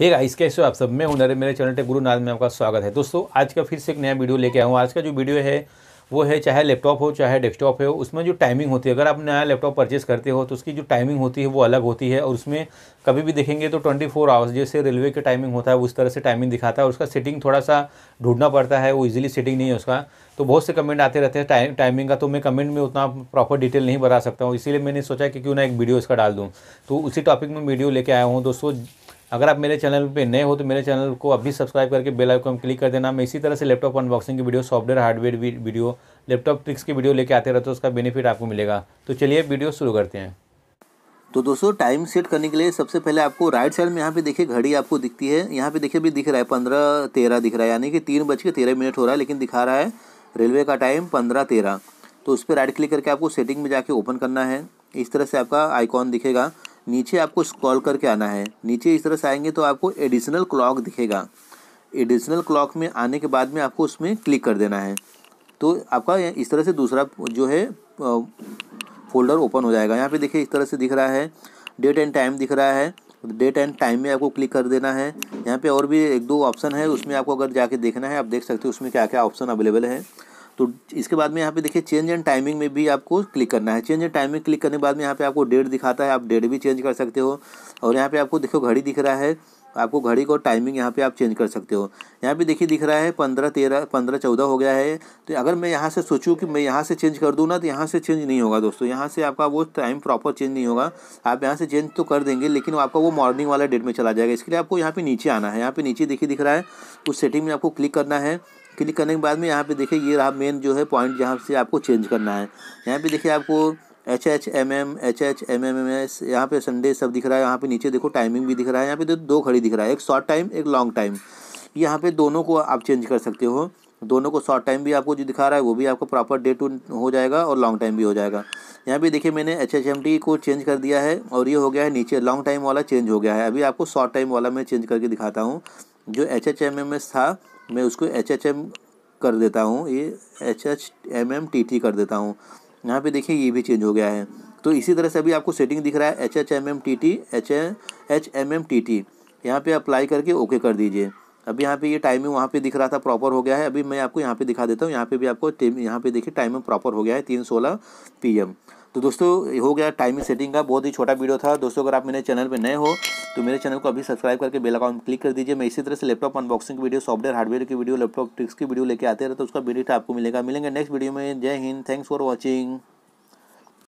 hey guys कैसे हो आप सब मैं हूं नरे मेरे चैनल टेक गुरु नाथ में आपका स्वागत है दोस्तों आज का फिर से एक नया वीडियो लेके आया हूँ आज का जो वीडियो है वो है चाहे लैपटॉप हो चाहे डेस्कटॉप हो उसमें जो टाइमिंग होती है अगर आप नया लैपटॉप परचेस करते हो तो उसकी जो टाइमिंग होती है वो अलग होती है और उसमें कभी भी देखेंगे तो 24 फोर आवर्स जैसे रेलवे के टाइमिंग होता है उस तरह से टाइमिंग दिखाता है उसका सेटिंग थोड़ा सा ढूंढना पड़ता है वो इजीली सेटिंग नहीं है उसका तो बहुत से कमेंट आते रहते हैं टाइम टाइमिंग का तो मैं कमेंट में उतना प्रॉपर डिटेल नहीं बता सकता हूँ इसीलिए मैंने सोचा कि क्यों ना एक वीडियो इसका डाल दूँ तो उसी टॉपिक में वीडियो लेके आया हूँ दोस्तों अगर आप मेरे चैनल पे नए हो तो मेरे चैनल को अभी सब्सक्राइब करके बेल आइकन क्लिक कर देना मैं इसी तरह से लैपटॉप अनबॉक्सिंग की video software hardware video laptop tricks की वीडियो लेके आते रहते हो तो उसका बेनिफिट आपको मिलेगा तो चलिए वीडियो शुरू करते हैं तो दोस्तों टाइम सेट करने के लिए सबसे पहले आपको राइट साइड में यहाँ पे देखिए घड़ी आपको दिखती है यहाँ पे देखिए भी दिख रहा है पंद्रह तेरह दिख रहा है यानी कि तीन बज के तेरह मिनट हो रहा है लेकिन दिखा रहा है रेलवे का टाइम पंद्रह तेरह तो उस पर राइट क्लिक करके आपको सेटिंग में जाके ओपन करना है इस तरह से आपका आइकॉन दिखेगा नीचे आपको स्क्रॉल करके आना है नीचे इस तरह से आएंगे तो आपको एडिशनल क्लॉक दिखेगा एडिशनल क्लॉक में आने के बाद में आपको उसमें क्लिक कर देना है तो आपका इस तरह से दूसरा जो है फोल्डर ओपन हो जाएगा यहाँ पे देखिए इस तरह से दिख रहा है डेट एंड टाइम दिख रहा है डेट एंड टाइम में आपको क्लिक कर देना है यहाँ पे और भी एक दो ऑप्शन है उसमें आपको अगर जाके देखना है आप देख सकते हो उसमें क्या क्या ऑप्शन अवेलेबल है तो इसके बाद में यहाँ पे देखिए चेंज एंड टाइमिंग में भी आपको क्लिक करना है चेंज एंड टाइमिंग क्लिक करने के बाद में यहाँ पे आपको डेट दिखाता है आप डेट भी चेंज कर सकते हो और यहाँ पे आपको देखो घड़ी दिख रहा है आपको घड़ी को टाइमिंग यहाँ पे आप चेंज कर सकते हो यहाँ पे देखिए दिख रहा है पंद्रह तेरह पंद्रह चौदह हो गया है तो अगर मैं यहाँ से सोचूँ कि मैं यहाँ से चेंज कर दूँ ना तो यहाँ से चेंज नहीं होगा दोस्तों यहाँ से आपका वो टाइम प्रॉपर चेंज नहीं होगा आप यहाँ से चेंज तो कर देंगे लेकिन आपका वो मॉर्निंग वाला डेट में चला जाएगा इसके लिए आपको यहाँ पर नीचे आना है यहाँ पर नीचे देखिए दिख रहा है उस सेटिंग में आपको क्लिक करना है क्लिक करने के बाद में यहाँ पे देखिए ये रहा मेन जो है पॉइंट जहाँ से आपको चेंज करना है यहाँ पे देखिए आपको H H M M H H M M M S यहाँ पे संडे सब दिख रहा है यहाँ पे नीचे देखो टाइमिंग भी दिख रहा है यहाँ पे दो दो घड़ी दिख रहा है एक शॉर्ट टाइम एक लॉन्ग टाइम यहाँ पे दोनों को आप चेंज कर सकते हो दोनों को शॉर्ट टाइम भी आपको जो दिखा रहा है वो भी आपको प्रॉपर डे टू हो जाएगा और लॉन्ग टाइम भी हो जाएगा यहाँ पे देखिए मैंने एच एच एम टी को चेंज कर दिया है और ये हो गया है नीचे लॉन्ग टाइम वाला चेंज हो गया है अभी आपको शॉर्ट टाइम वाला मैं चेंज करके दिखाता हूँ जो H H M M S था मैं उसको एच एच एम कर देता हूँ ये H H M M T T कर देता हूँ यहाँ पे देखिए ये भी चेंज हो गया है तो इसी तरह से अभी आपको सेटिंग दिख रहा है H H M M T T H H M M T T यहाँ पर अप्लाई करके ओके कर दीजिए अभी यहाँ पे ये टाइमिंग वहाँ पे दिख रहा था प्रॉपर हो गया है अभी मैं आपको यहाँ पे दिखा देता हूँ यहाँ पे भी आपको यहाँ पे देखिए टाइमिंग प्रॉपर हो गया है तीन सोलह पी एम तो दोस्तों हो गया टाइमिंग सेटिंग का बहुत ही छोटा वीडियो था दोस्तों अगर आप मेरे चैनल पर नए हो तो मेरे चैनल को अभी सब्सक्राइब करके बेल अकाउंट क्लिक कर दीजिए मैं इसी तरह से लैपटॉप अनबॉक्सिंग की वीडियो सॉफ्टवेयर हार्डवेयर की वीडियो लैपटॉप ट्रिक्स की वीडियो लेकर आते रहे तो उसका बेनिफिट आपको मिलेगा मिलेंगे नेक्स्ट वीडियो में जय हिंद थैंक्स फॉर वॉचिंग